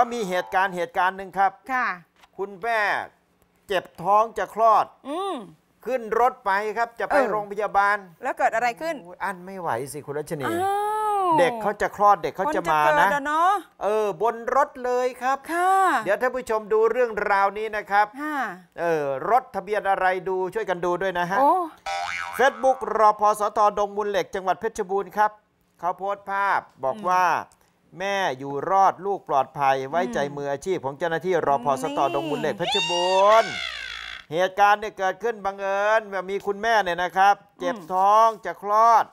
ก็มีเหตุการณ์เหตุการณ์หนึ่งครับ ค่ะ คุณแม่เจ็บท้องจะคลอด อืขึ้นรถไปครับ จะไปโรงพยาบาล แล้วเกิดอะไรขึ้น อันไม่ไหวสิ คุณรัชนีเด็กเขาจะคลอดเด็กเขาจะมานะเออ บนรถเลยครับ ค่ะ เดี๋ยวท่านผู้ชมดูเรื่องราวนี้นะครับค่ะเออรถทะเบียนอะไรดูช่วยกันดูด้วยนะฮะโอ้เฟซบุ๊กรอพอสต ดงมูลเหล็ก จังหวัดเพชรบูรณ์ครับเขาโพสต์ภาพบอกว่าแม่อยู่รอดลูกปลอดภัยไว้ใจมืออาชีพ ของเจ้าหน้าที่รอพอสตอดงบุญเหล็กเพชรบูรณ์เหตุการณ์เนี่ยเกิดขึ้นบังเอิญแบบมีคุณแม่เนี่ยนะครับ เจ็บท้องจะคลอด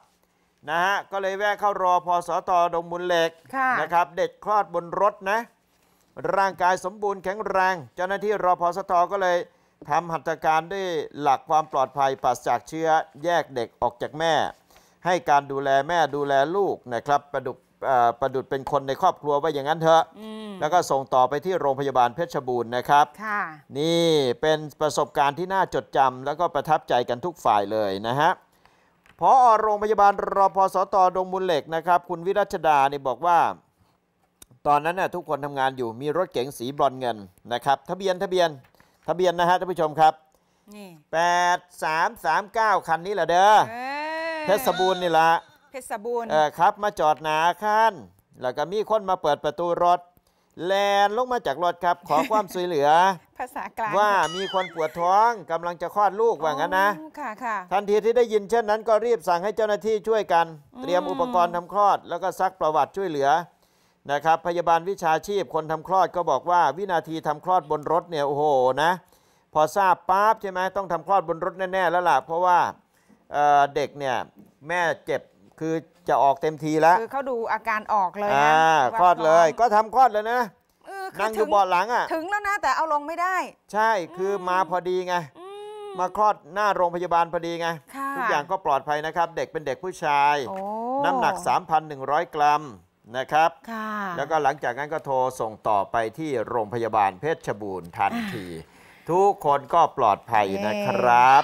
นะฮะ ก็เลยแวะเข้ารอพอสตอดงบุญเหล็กนะครับเด็กคลอดบนรถนะ ร่างกายสมบูรณ์แข็งแรง เจ้าหน้าที่รอพอสตอก็เลยทำหัตถการด้วยหลักความปลอดภัยปัสจากเชื้อแยกเด็กออกจากแม่ ให้การดูแลแม่ดูแลลูกนะครับประดุกประดุดเป็นคนในครอบครัวว่าอย่างนั้นเถอะ แล้วก็ส่งต่อไปที่โรงพยาบาลเพชรบูรณ์นะครับ นี่เป็นประสบการณ์ที่น่าจดจำแล้วก็ประทับใจกันทุกฝ่ายเลยนะฮะ พอโรงพยาบาลรอพสตดงมูลเหล็กนะครับ คุณวิรัชดาเนี่ยบอกว่า ตอนนั้นน่ะทุกคนทำงานอยู่มีรถเก๋งสีบรอนเงินนะครับ ทะเบียนทะเบียนทะเบียนนะฮะท่านผู้ชมครับแปดสามสามเก้าคันนี้แหละเด้อเพชรบูรณ์นี่ละเพชรบูรณ์ออครับมาจอดหนาข้น แล้วก็มีคนมาเปิดประตูรถ แลนลงมาจากรถครับขอความช่วยเหลือภาษากลางว่ามีคนปวดท้องกำลังจะคลอดลูกว่างั้นนะค่ะค่ะทันทีที่ได้ยินเช่นนั้นก็รีบสั่งให้เจ้าหน้าที่ช่วยกัน เตรียมอุปกรณ์ทำคลอด แล้วก็ซักประวัติช่วยเหลือนะครับพยาบาลวิชาชีพคนทำคลอดก็บอกว่า วินาทีทำคลอดบนรถเนี่ยโอ้โหนะพอทราบปั๊บใช่ไหมต้องทำคลอดบนรถแน่ๆแล้วล่ะเพราะว่าเด็กเนี่ย แม่เจ็บคือจะออกเต็มทีแล้วคือเขาดูอาการออกเลยนะคลอดเลยก็ทำคลอดเลยนะนั่งอยู่เบาะหลังอ่ะ ถึงแล้วนะแต่เอาลงไม่ได้ ใช่คือมาพอดีไงมาคลอดหน้าโรงพยาบาลพอดีไงทุกอย่างก็ปลอดภัยนะครับ เด็กเป็นเด็กผู้ชายน้น้ำหนัก 3,100 กรัมนะครับแล้วก็หลังจากนั้นก็โทรส่งต่อไปที่โรงพยาบาลเพชรบูรณ์ทันทีทุกคนก็ปลอดภัยนะครับ